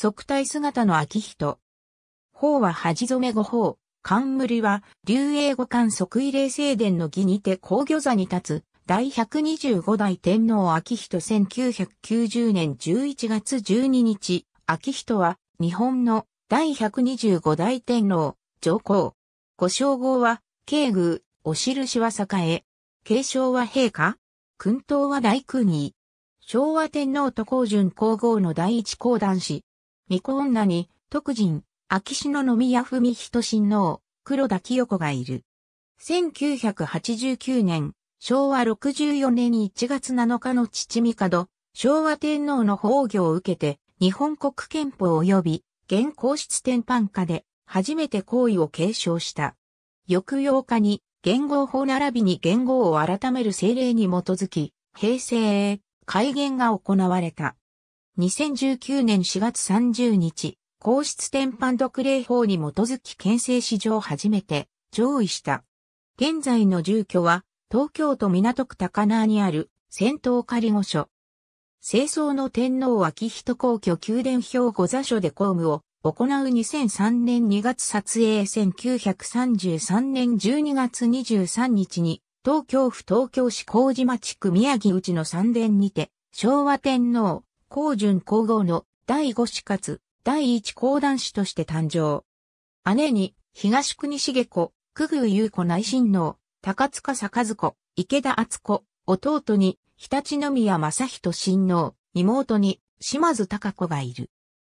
即体姿の秋人。法は恥染御法。冠は、竜英五冠即位礼聖殿の儀にて皇御座に立つ、第125代天皇秋人1990年11月12日、秋人は、日本の第125代天皇、上皇。ご称号は、慶宮、お印は栄。継承は陛下君頭は大空に。昭和天皇と皇順皇后の第一皇男子、巫女女に、徳人、秋篠宮文人親王、黒田清子がいる。1989年、昭和64年1月7日の父帝、昭和天皇の崩御を受けて、日本国憲法及び、現皇室典範下で、初めて行為を継承した。翌8日に、元号法並びに元号を改める政令に基づき、平成へ改元が行われた。2019年4月30日、皇室天パ特例法に基づき建政史上初めて上位した。現在の住居は東京都港区高輪にある仙洞仮御所。清掃の天皇昭仁皇居宮殿表御座所で公務を行う2003年2月撮影1933年12月23日に東京府東京市麹町区宮城内の三殿にて昭和天皇高順皇后の第五子かつ第一皇男子として誕生。姉に東国茂子、久宮優子内親王、高塚坂塚、子、池田敦子、弟に日立宮正人親王、妹に島津隆子がいる。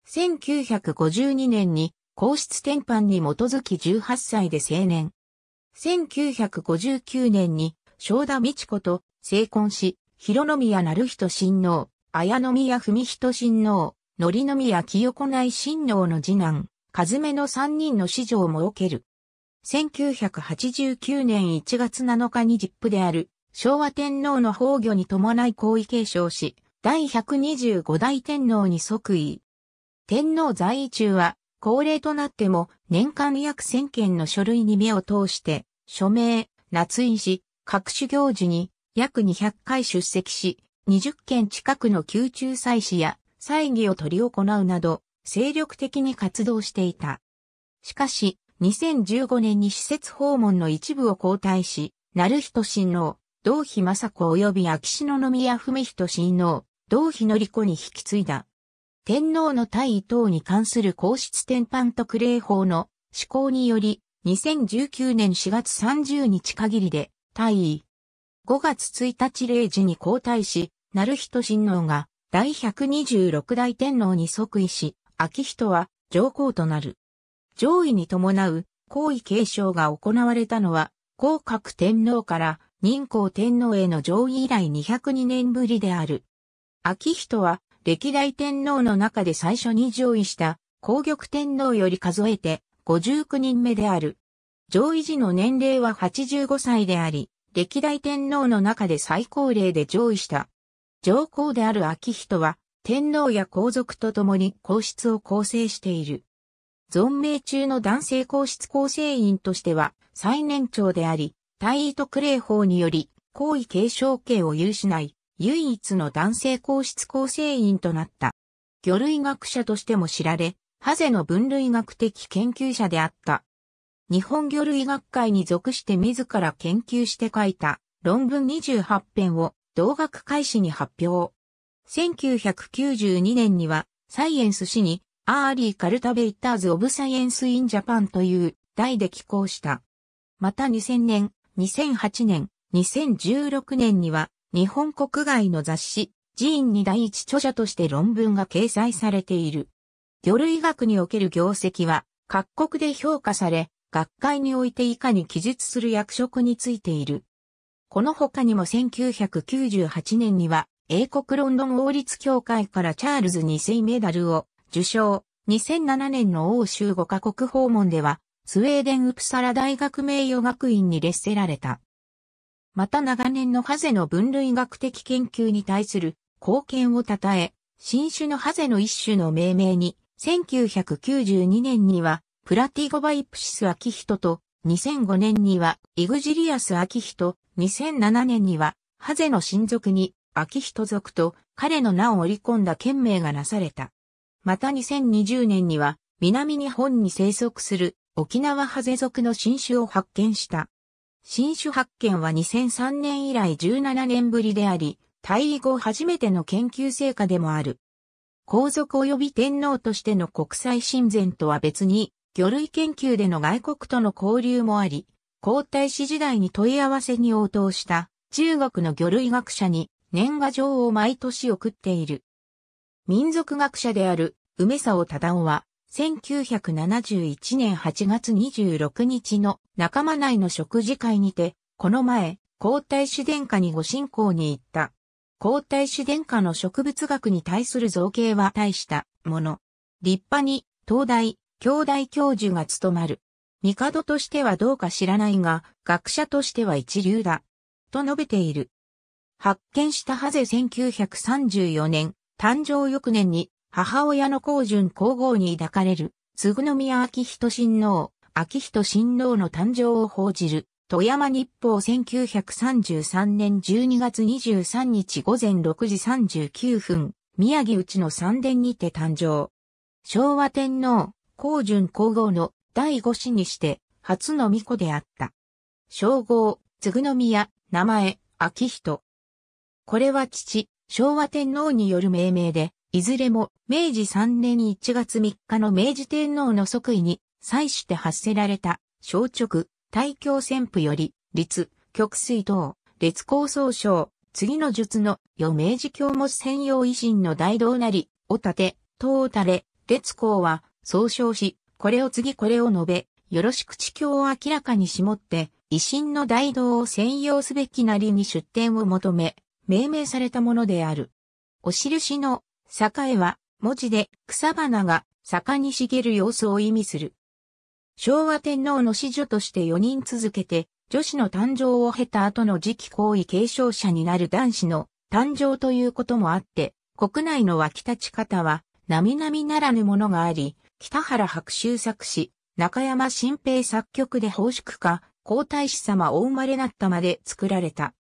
1952年に皇室転換に基づき18歳で成年。1959年に正田美智子と成婚し、広宮成人親王、綾宮文人親王、則宮清子内親王の次男、和目の三人の子女を設ける。1989年1月7日に実父である昭和天皇の崩御に伴い皇位継承し、第125代天皇に即位。天皇在位中は、恒例となっても年間約1000件の書類に目を通して、署名、夏印し、各種行事に約200回出席し、20件近くの宮中祭祀や祭儀を取り行うなど、精力的に活動していた。しかし、2015年に施設訪問の一部を交代し、成人親王、同妃政子及び秋篠宮文人親王、同妃のり子に引き継いだ。天皇の退位等に関する皇室転換特例法の施行により、2019年4月30日限りで退位。5月1日0時に交代し、成人親王が第126代天皇に即位し、秋仁は上皇となる。上位に伴う皇位継承が行われたのは、皇格天皇から任皇天皇への上位以来202年ぶりである。秋仁は歴代天皇の中で最初に上位した皇玉天皇より数えて59人目である。上位時の年齢は85歳であり、歴代天皇の中で最高齢で上位した上皇である秋人は、天皇や皇族と共に皇室を構成している。存命中の男性皇室構成員としては最年長であり、大位特例法により、皇位継承権を有しない唯一の男性皇室構成員となった。魚類学者としても知られ、ハゼの分類学的研究者であった。日本魚類学会に属して自ら研究して書いた論文28編を同学開始に発表。1992年には、サイエンス誌に、アーリー・カルタベイターズ・オブ・サイエンス・イン・ジャパンという題で寄稿した。また2000年、2008年、2016年には、日本国外の雑誌、寺院に第一著者として論文が掲載されている。魚類学における業績は、各国で評価され、学会において以下に記述する役職についている。この他にも1998年には、英国ロンドン王立協会からチャールズ2世メダルを受賞。2007年の欧州5カ国訪問では、スウェーデンウプサラ大学名誉学院に列せられた。また長年のハゼの分類学的研究に対する貢献を称え、新種のハゼの一種の命名に、1992年には、プラティゴバイプシスアキヒトと2005年には、イグジリアスアヒト、2007年には、ハゼの親族に、アキヒト族と彼の名を織り込んだ県名がなされた。また2020年には、南日本に生息する沖縄ハゼ族の新種を発見した。新種発見は2003年以来17年ぶりであり、退位後初めての研究成果でもある。皇族及び天皇としての国際親善とは別に、魚類研究での外国との交流もあり、皇太子時代に問い合わせに応答した中国の魚類学者に年賀状を毎年送っている。民族学者である梅沢忠夫は、1971年8月26日の仲間内の食事会にて、この前、皇太子殿下にご信仰に行った。皇太子殿下の植物学に対する造形は大したもの。立派に、東大、兄弟教授が務まる。帝としてはどうか知らないが、学者としては一流だ。と述べている。発見したハゼ1934年、誕生翌年に母親の皇順皇后に抱かれる、津ぐ宮明人親王、明人親王の誕生を報じる、富山日報1933年12月23日午前6時39分、宮城内の三殿にて誕生。昭和天皇、皇順皇后の第五子にして初の御子であった。称号、継ぐの宮、名前、秋人。これは父、昭和天皇による命名で、いずれも明治3年1月3日の明治天皇の即位に際して発せられた、小直、大教旋風より、立、極水等、列高総省、次の術の、余明治教も専用維新の大道なり、お立て、とうれ、列高は、総称し、これを次これを述べ、よろしく地境を明らかに絞って、維新の大道を専用すべきなりに出典を求め、命名されたものである。お印の、栄は、文字で草花が坂に茂る様子を意味する。昭和天皇の子女として4人続けて、女子の誕生を経た後の次期皇位継承者になる男子の誕生ということもあって、国内の湧き立ち方は、並々ならぬものがあり、北原白秋作詞、中山新平作曲で奉祝家、皇太子様お生まれなったまで作られた。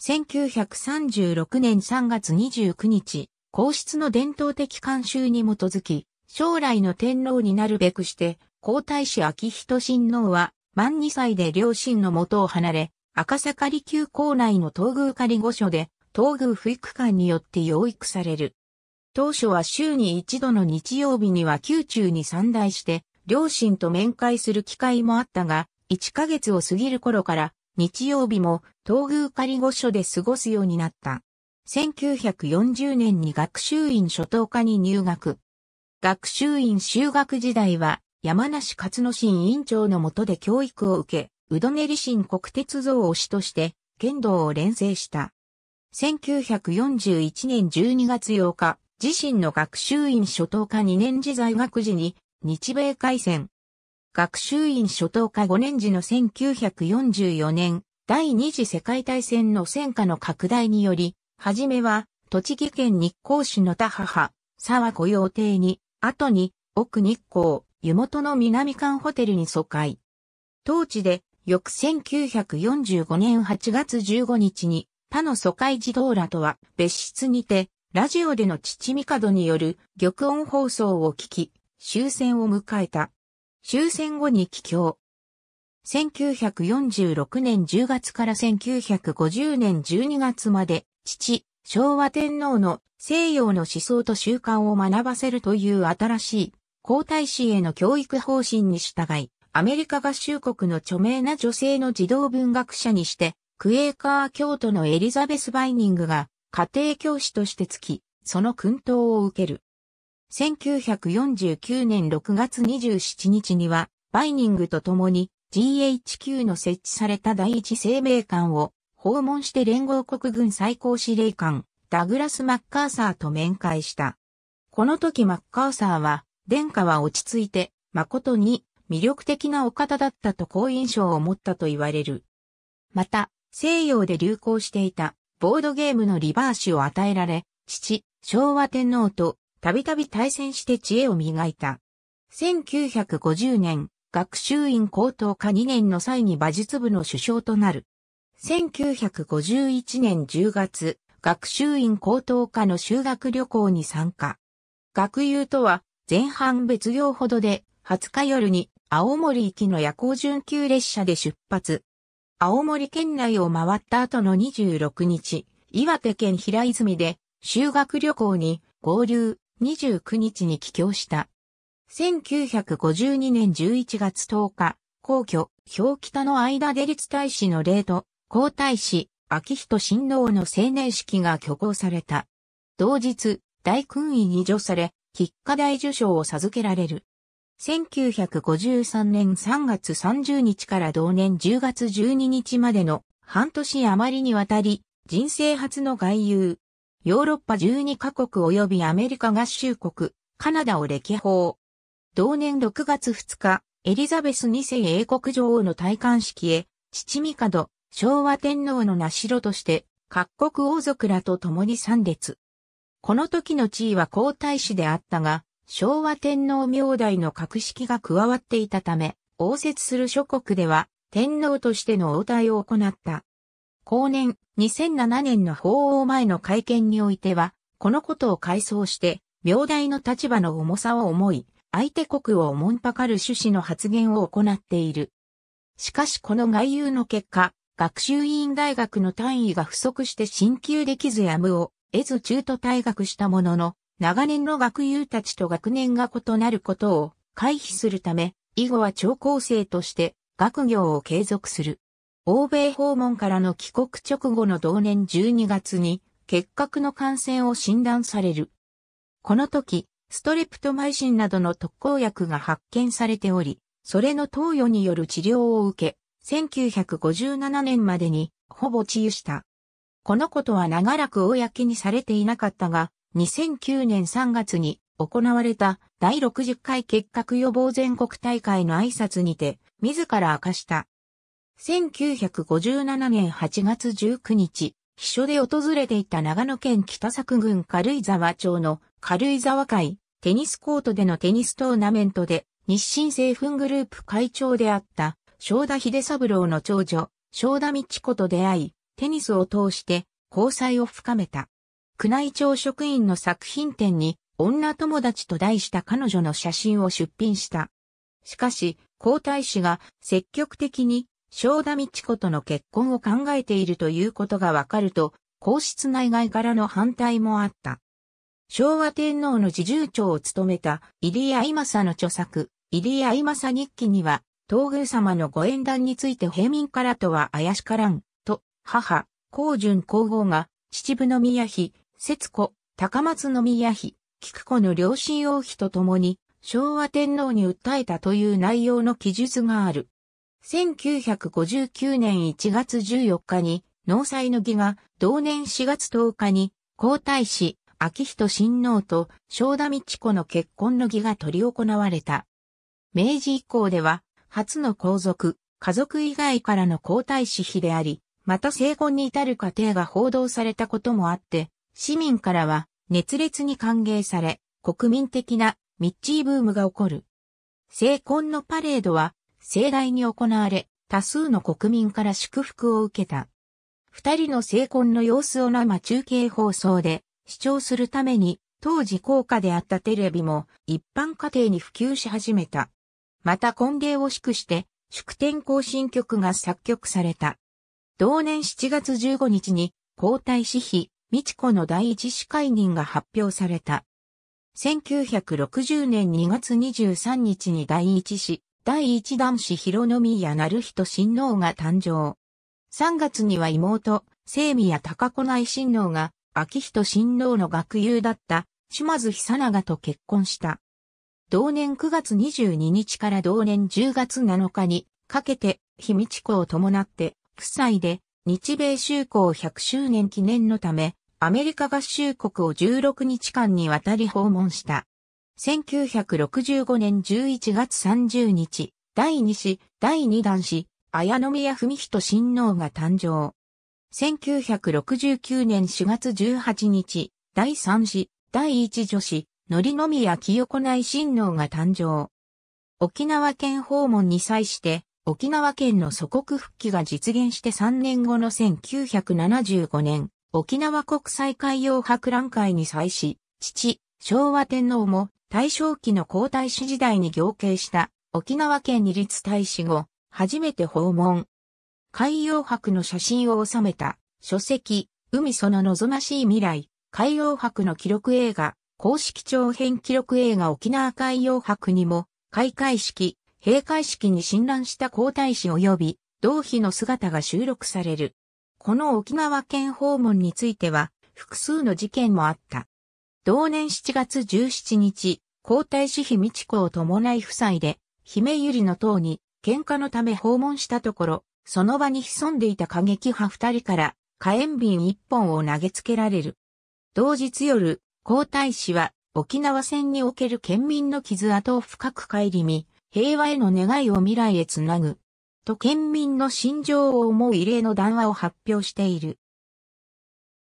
1936年3月29日、皇室の伝統的慣習に基づき、将来の天皇になるべくして、皇太子秋仁親王は、満2歳で両親の元を離れ、赤坂離宮校内の東宮仮御所で、東宮不育館によって養育される。当初は週に一度の日曜日には宮中に散大して、両親と面会する機会もあったが、1ヶ月を過ぎる頃から、日曜日も東宮仮御所で過ごすようになった。1940年に学習院初等科に入学。学習院修学時代は、山梨勝野新院長の下で教育を受け、うどねり新国鉄像推しとして、剣道を連成した。1941年12月8日、自身の学習院初等科2年時在学時に日米開戦。学習院初等科5年時の1944年、第二次世界大戦の戦火の拡大により、はじめは、栃木県日光市の田母、沢御用邸に、後に、奥日光、湯本の南館ホテルに疎開。当地で、翌1945年8月15日に、他の疎開児童らとは別室にて、ラジオでの父ドによる玉音放送を聞き、終戦を迎えた。終戦後に帰郷。1946年10月から1950年12月まで、父、昭和天皇の西洋の思想と習慣を学ばせるという新しい皇太子への教育方針に従い、アメリカ合衆国の著名な女性の児童文学者にして、クエーカー教徒のエリザベス・バイニングが家庭教師としてつき、その訓導を受ける。1949年6月27日には、バイニングと共に GHQ の設置された第一生命館を訪問して連合国軍最高司令官、ダグラス・マッカーサーと面会した。この時マッカーサーは、殿下は落ち着いて、誠に魅力的なお方だったと好印象を持ったと言われる。また、西洋で流行していたボードゲームのリバーシを与えられ、父、昭和天皇とたびたび対戦して知恵を磨いた。1950年、学習院高等科2年の際に馬術部の首相となる。1951年10月、学習院高等科の修学旅行に参加。学友とは、前半別業ほどで、20日夜に青森行きの夜行準急列車で出発。青森県内を回った後の26日、岩手県平泉で修学旅行に合流29日に帰郷した。1952年11月10日、皇居、表北の間で立大使の礼と、皇太子、秋人親王の青年式が挙行された。同日、大勲位に除され、喫下大受賞を授けられる。1953年3月30日から同年10月12日までの半年余りにわたり、人生初の外遊。ヨーロッパ12カ国及びアメリカ合衆国、カナダを歴訪。同年6月2日、エリザベス2世英国女王の戴冠式へ、ミカド、昭和天皇の名城として、各国王族らと共に参列。この時の地位は皇太子であったが、昭和天皇明代の格式が加わっていたため、応接する諸国では天皇としての応対を行った。後年2007年の法王前の会見においては、このことを回想して、明代の立場の重さを思い、相手国をおもんぱかる趣旨の発言を行っている。しかしこの外遊の結果、学習委員大学の単位が不足して進級できずやむを得ず中途退学したものの、長年の学友たちと学年が異なることを回避するため、以後は超高生として学業を継続する。欧米訪問からの帰国直後の同年12月に結核の感染を診断される。この時、ストレプトマイシンなどの特効薬が発見されており、それの投与による治療を受け、1957年までにほぼ治癒した。このことは長らく公にされていなかったが、2009年3月に行われた第60回結核予防全国大会の挨拶にて、自ら明かした。1957年8月19日、秘書で訪れていた長野県北作郡軽井沢町の軽井沢会テニスコートでのテニストーナメントで日清製粉グループ会長であった正田秀三郎の長女正田道子と出会いテニスを通して交際を深めた。宮内庁職員の作品展に女友達と題した彼女の写真を出品した。しかし、皇太子が積極的に正田道子との結婚を考えているということがわかると、皇室内外からの反対もあった。昭和天皇の侍従長を務めた入谷今佐の著作、入谷今佐日記には、東宮様のご縁談について平民からとは怪しからん、と、母、皇順皇后が、秩父宮妃、節子、高松宮妃、菊子の両親王妃と共に、昭和天皇に訴えたという内容の記述がある。1959年1月14日に、納采の儀が、同年4月10日に、皇太子、昭仁親王と、正田道子の結婚の儀が執り行われた。明治以降では、初の皇族、家族以外からの皇太子妃であり、また成婚に至る過程が報道されたこともあって、市民からは熱烈に歓迎され、国民的なミッチーブームが起こる。聖婚のパレードは盛大に行われ、多数の国民から祝福を受けた。二人の聖婚の様子を生中継放送で視聴するために、当時高価であったテレビも一般家庭に普及し始めた。また婚礼を祝して、祝典行進曲が作曲された。同年7月15日に皇太子妃美智子の第一子解任が発表された。1960年2月23日に第一子、第一男子広宮成人親王が誕生。3月には妹、聖宮高子内親王が、秋人親王の学友だった、島津久永と結婚した。同年9月22日から同年10月7日にかけて、日道子を伴って、夫妻で日米修好100周年記念のため、アメリカ合衆国を16日間にわたり訪問した。1965年11月30日、第2子、第2男子、綾宮文人親王が誕生。1969年4月18日、第3子、第1女子、則宮清子内親王が誕生。沖縄県訪問に際して、沖縄県の祖国復帰が実現して3年後の1975年、沖縄国際海洋博覧会に際し、父、昭和天皇も大正期の皇太子時代に行慶した沖縄県二律大使後、初めて訪問。海洋博の写真を収めた書籍、海その望ましい未来、海洋博の記録映画、公式長編記録映画沖縄海洋博にも、開会式、閉会式に診断した皇太子及び、同妃の姿が収録される。この沖縄県訪問については、複数の事件もあった。同年7月17日、皇太子妃美智子を伴い夫妻で、姫ゆりの塔に喧嘩のため訪問したところ、その場に潜んでいた過激派二人から火炎瓶一本を投げつけられる。同日夜、皇太子は沖縄戦における県民の傷跡を深く顧み、平和への願いを未来へつなぐと県民の心情を思う異例の談話を発表している。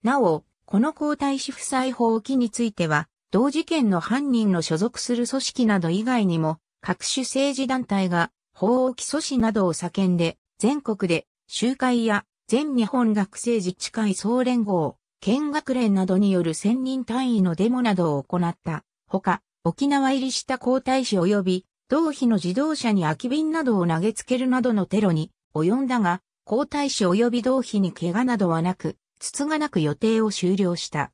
なお、この皇太子夫妻法規については、同事件の犯人の所属する組織など以外にも、各種政治団体が法を起訴しなどを叫んで、全国で集会や全日本学生自治会総連合、県学連などによる1000人単位のデモなどを行った。ほか、沖縄入りした皇太子及び同日の自動車に空き瓶などを投げつけるなどのテロに及んだが、皇太子及び同日に怪我などはなく、筒がなく予定を終了した。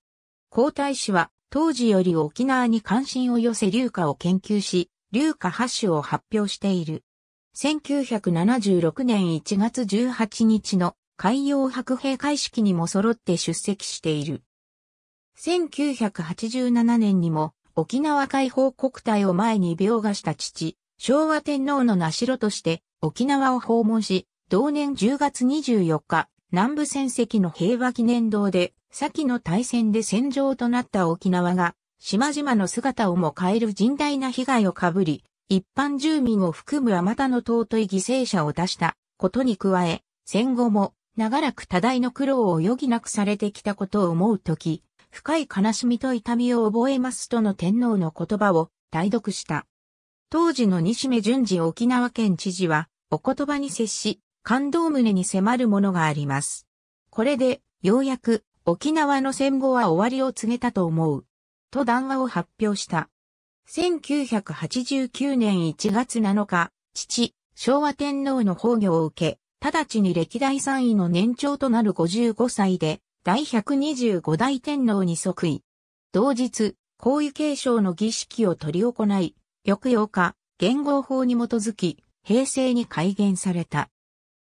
皇太子は当時より沖縄に関心を寄せ流化を研究し、流化発種を発表している。1976年1月18日の海洋白兵会式にも揃って出席している。1987年にも沖縄解放国体を前に描画した父、昭和天皇の名城として沖縄を訪問し、同年10月24日、南部戦績の平和記念堂で、先の大戦で戦場となった沖縄が、島々の姿をも変える甚大な被害をかぶり、一般住民を含むあまたの尊い犠牲者を出したことに加え、戦後も長らく多大の苦労を余儀なくされてきたことを思うとき、深い悲しみと痛みを覚えますとの天皇の言葉を代読した。当時の西目淳二沖縄県知事は、お言葉に接し、感動胸に迫るものがあります。これで、ようやく、沖縄の戦後は終わりを告げたと思う。と談話を発表した。1989年1月7日、父、昭和天皇の崩御を受け、直ちに歴代3位の年長となる55歳で、第125代天皇に即位。同日、皇位継承の儀式を取り行い、翌8日、元号法に基づき、平成に改元された。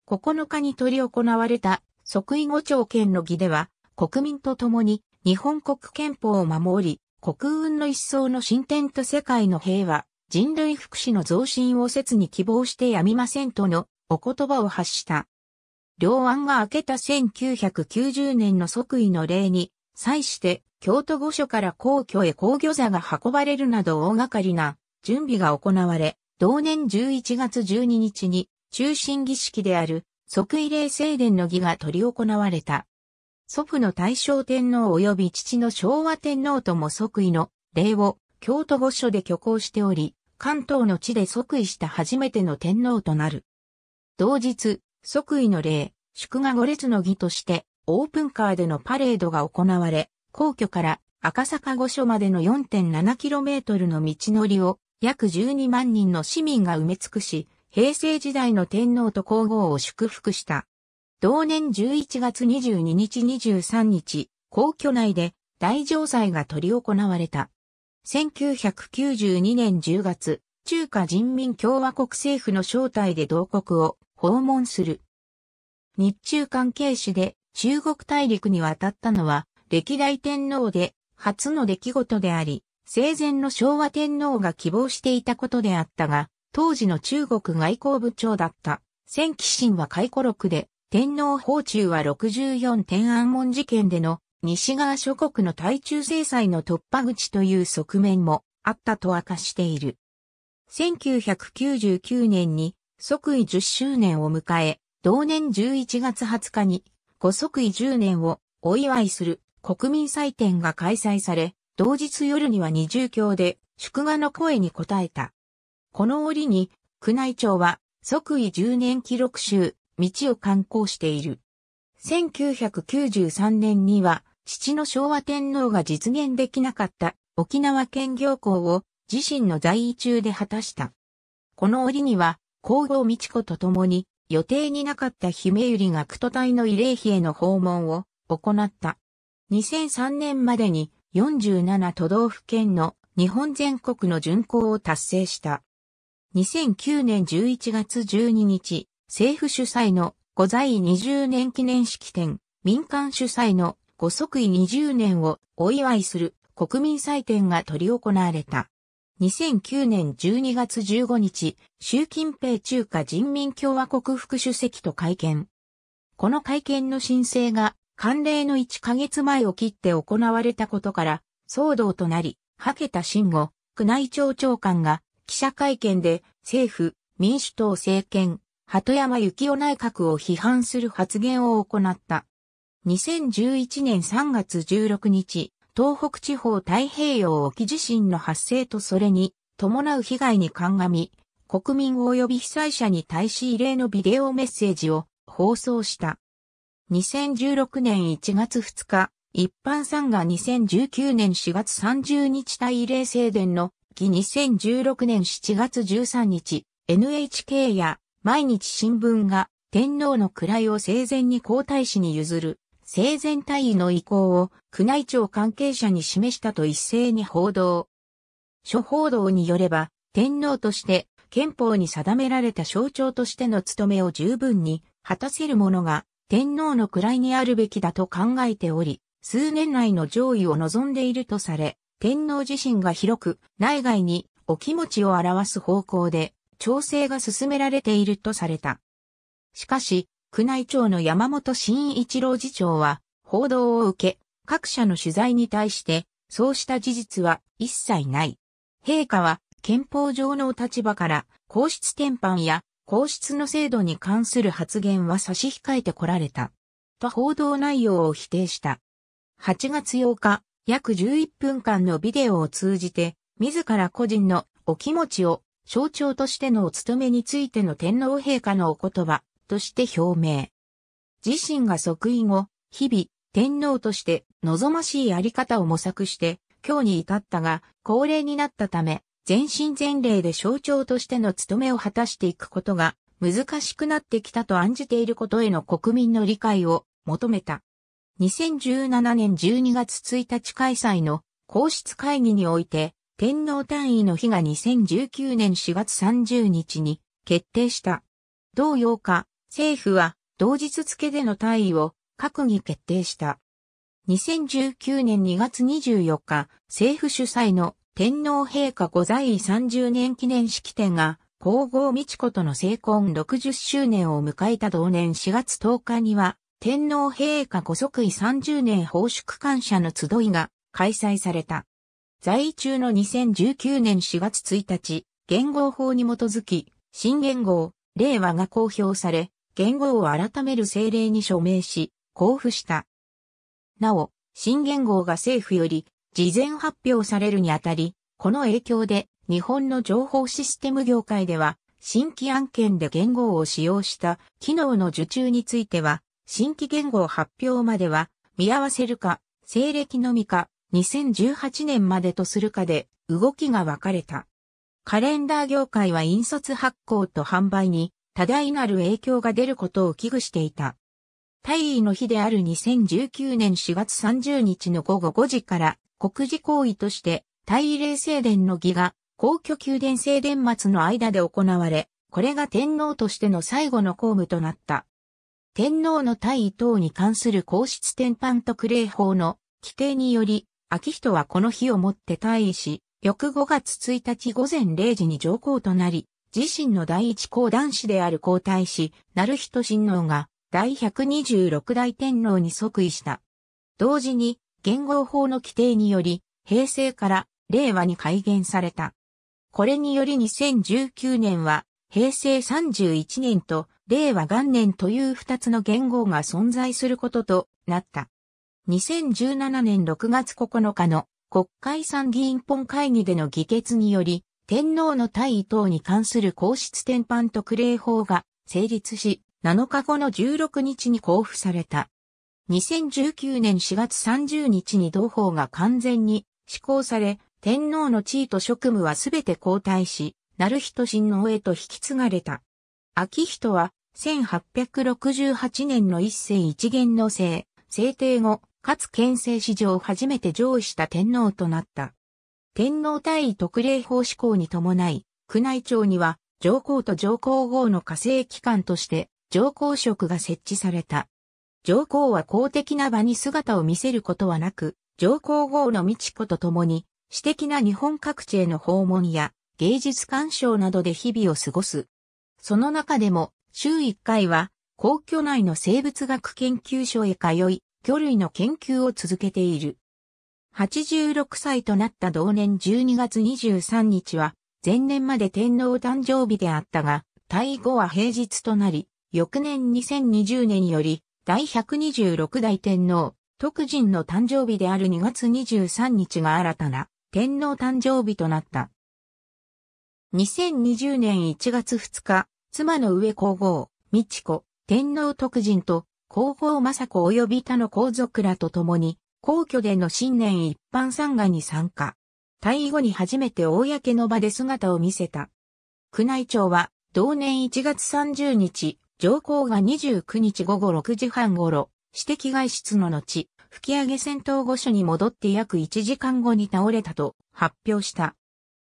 9日に執り行われた即位後朝見の儀では、国民と共に日本国憲法を守り、国運の一層の進展と世界の平和、人類福祉の増進を切に希望してやみませんとのお言葉を発した。両案が明けた1990年の即位の礼に、際して、京都御所から皇居へ皇居座が運ばれるなど大掛かりな準備が行われ、同年11月12日に中心儀式である即位礼正殿の儀が執り行われた。祖父の大正天皇及び父の昭和天皇とも即位の礼を京都御所で挙行しており、関東の地で即位した初めての天皇となる。同日、即位の礼、祝賀五列の儀として、オープンカーでのパレードが行われ、皇居から赤坂御所までの 4.7km の道のりを約12万人の市民が埋め尽くし、平成時代の天皇と皇后を祝福した。同年11月22日23日、皇居内で大城祭が取り行われた。1992年10月、中華人民共和国政府の招待で同国を訪問する。日中関係史で中国大陸に渡ったのは歴代天皇で初の出来事であり、生前の昭和天皇が希望していたことであったが、当時の中国外交部長だった、千騎神は回顧録で、天皇訪中は64天安門事件での西側諸国の対中制裁の突破口という側面もあったと明かしている。1999年に即位10周年を迎え、同年11月20日に、ご即位10年をお祝いする国民祭典が開催され、同日夜には二重教で祝賀の声に応えた。この折に、宮内庁は即位10年記録集、道を刊行している。1993年には、父の昭和天皇が実現できなかった沖縄県行幸を自身の在位中で果たした。この折には、皇后美智子と共に、予定になかった姫百合が九都隊の慰霊碑への訪問を行った。2003年までに47都道府県の日本全国の巡行を達成した。2009年11月12日、政府主催の御在位20年記念式典、民間主催の御即位20年をお祝いする国民祭典が取り行われた。2009年12月15日、習近平中華人民共和国副主席と会見。この会見の申請が慣例の1ヶ月前を切って行われたことから騒動となり、はけた慎吾、宮内庁長官が記者会見で政府、民主党政権、鳩山幸男内閣を批判する発言を行った。2011年3月16日、東北地方太平洋沖地震の発生とそれに伴う被害に鑑み、国民及び被災者に対し異例のビデオメッセージを放送した。2016年1月2日、一般参賀2019年4月30日対異例静電の期2016年7月13日、NHK や毎日新聞が天皇の位を生前に皇太子に譲る生前退位の意向を宮内庁関係者に示したと一斉に報道。諸報道によれば、天皇として憲法に定められた象徴としての務めを十分に果たせるものが天皇の位にあるべきだと考えており、数年来の上位を望んでいるとされ、天皇自身が広く内外にお気持ちを表す方向で調整が進められているとされた。しかし、宮内庁の山本慎一郎次長は、報道を受け、各社の取材に対して、そうした事実は一切ない。陛下は、憲法上のお立場から、皇室転換や、皇室の制度に関する発言は差し控えてこられた。と報道内容を否定した。8月8日、約11分間のビデオを通じて、自ら個人のお気持ちを象徴としてのお務めについての天皇陛下のお言葉、として表明。自身が即位後、日々、天皇として望ましいあり方を模索して、今日に至ったが、高齢になったため、全身全霊で象徴としての務めを果たしていくことが難しくなってきたと案じていることへの国民の理解を求めた。2017年12月1日開催の皇室会議において、天皇単位の日が2019年4月30日に決定した。同8日、政府は同日付での退位を閣議決定した。2019年2月24日、政府主催の天皇陛下御在位30年記念式典が、皇后美智子との成婚60周年を迎えた同年4月10日には、天皇陛下ご即位30年奉祝感謝の集いが開催された。在位中の2019年4月1日、言語法に基づき、新言語、令和が公表され、元号を改める政令に署名し、交付した。なお、新元号が政府より事前発表されるにあたり、この影響で日本の情報システム業界では、新規案件で元号を使用した機能の受注については、新規元号発表までは、見合わせるか、西暦のみか、2018年までとするかで、動きが分かれた。カレンダー業界は引率発行と販売に多大なる影響が出ることを危惧していた。大尉の日である2019年4月30日の午後5時から国事行為として大礼正殿の儀が皇居宮殿正殿末の間で行われ、これが天皇としての最後の公務となった。天皇の大位等に関する皇室天換特例法の規定により、秋人はこの日をもって退位し、翌5月1日午前0時に上皇となり、自身の第一公男子である皇太子、成人親王が、第126代天皇に即位した。同時に、元号法の規定により、平成から令和に改元された。これにより2019年は、平成31年と令和元年という二つの元号が存在することとなった。2017年6月9日の国会参議院本会議での議決により、天皇の退位等に関する皇室典範特例法が成立し、7日後の16日に交付された。2019年4月30日に同法が完全に施行され、天皇の地位と職務はすべて交代し、なる人親王へと引き継がれた。秋人は、1868年の一世一元の制、制定後、かつ建政史上初めて上位した天皇となった。天皇大位特例法施行に伴い、宮内庁には上皇と上皇后の火星機関として上皇職が設置された。上皇は公的な場に姿を見せることはなく、上皇后の美智子と共に、私的な日本各地への訪問や芸術鑑賞などで日々を過ごす。その中でも、週1回は、皇居内の生物学研究所へ通い、魚類の研究を続けている。86歳となった同年12月23日は、前年まで天皇誕生日であったが、退位後は平日となり、翌年2020年より、第126代天皇、徳人の誕生日である2月23日が新たな天皇誕生日となった。2020年1月2日、妻の上皇后、美智子、天皇徳人と、皇后雅子及び他の皇族らと共に、皇居での新年一般参賀に参加。退位後に初めて公の場で姿を見せた。宮内庁は、同年1月30日、上皇が29日午後6時半頃、私的外出の後、吹き上げ戦闘御所に戻って約1時間後に倒れたと発表した。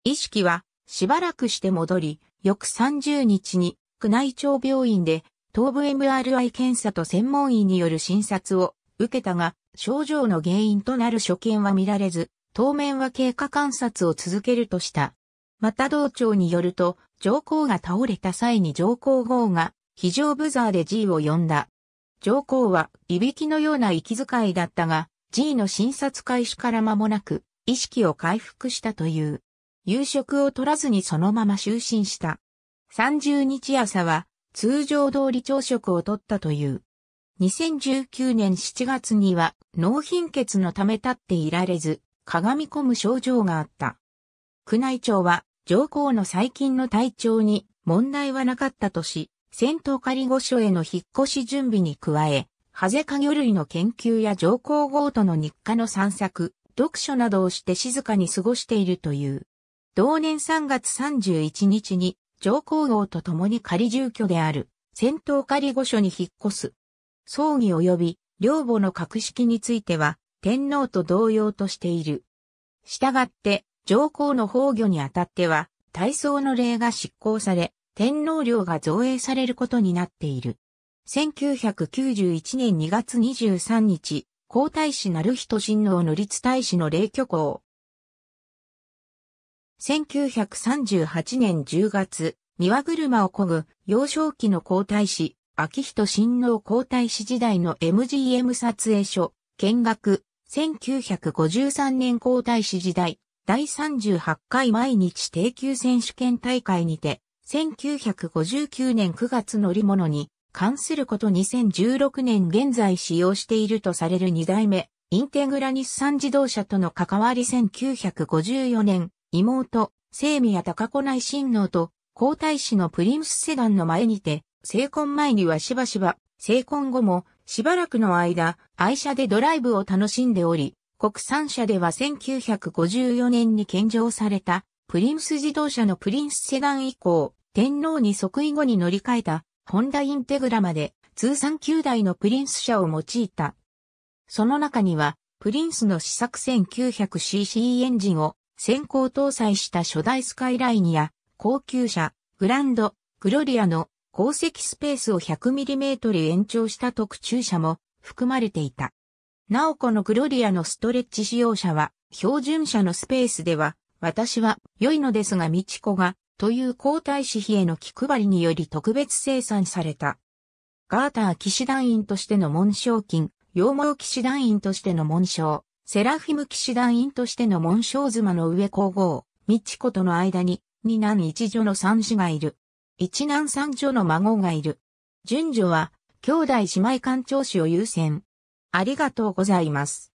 意識は、しばらくして戻り、翌30日に、宮内庁病院で、頭部 MRI 検査と専門医による診察を受けたが、症状の原因となる所見は見られず、当面は経過観察を続けるとした。また道長によると、上皇が倒れた際に上皇后が、非常ブザーで G を呼んだ。上皇は、いびきのような息遣いだったが、G の診察開始から間もなく、意識を回復したという。夕食を取らずにそのまま就寝した。30日朝は、通常通り朝食をとったという。2019年7月には脳貧血のため立っていられず、かがみ込む症状があった。宮内庁は上皇の最近の体調に問題はなかったとし、戦闘仮御所への引っ越し準備に加え、ハゼ科魚類の研究や上皇后との日課の散策、読書などをして静かに過ごしているという。同年3月31日に上皇后と共に仮住居である戦闘仮御所に引っ越す葬儀及び両母の格式については、天皇と同様としている。したがって、上皇の崩御にあたっては、大喪の礼が執行され、天皇陵が造営されることになっている。1991年2月23日、皇太子なる人親王の立大使の霊挙行。1938年10月、庭車をこぐ幼少期の皇太子、秋人親王皇太子時代の MGM 撮影所、見学、1953年皇太子時代、第38回毎日定休選手権大会にて、1959年9月乗り物に関すること2016年現在使用しているとされる2代目、インテグラ日産自動車との関わり1954年、妹、聖宮高子内親王と皇太子のプリムスセダンの前にて、成婚前にはしばしば、成婚後もしばらくの間、愛車でドライブを楽しんでおり、国産車では1954年に献上された、プリンス自動車のプリンスセダン以降、天皇に即位後に乗り換えた、ホンダインテグラまで、通算9台のプリンス車を用いた。その中には、プリンスの試作 1900cc エンジンを先行搭載した初代スカイラインや、高級車、グランド、グロリアの鉱石スペースを 100mm 延長した特注車も含まれていた。なおこのグロリアのストレッチ使用者は、標準車のスペースでは、私は良いのですが道子が、という皇太子妃への気配りにより特別生産された。ガーター騎士団員としての紋章金、羊毛騎士団員としての紋章、セラフィム騎士団員としての紋章妻の上皇后、道子との間に、二男一女の三子がいる。一男三女の孫がいる。順序は、兄弟姉妹館長子を優先。ありがとうございます。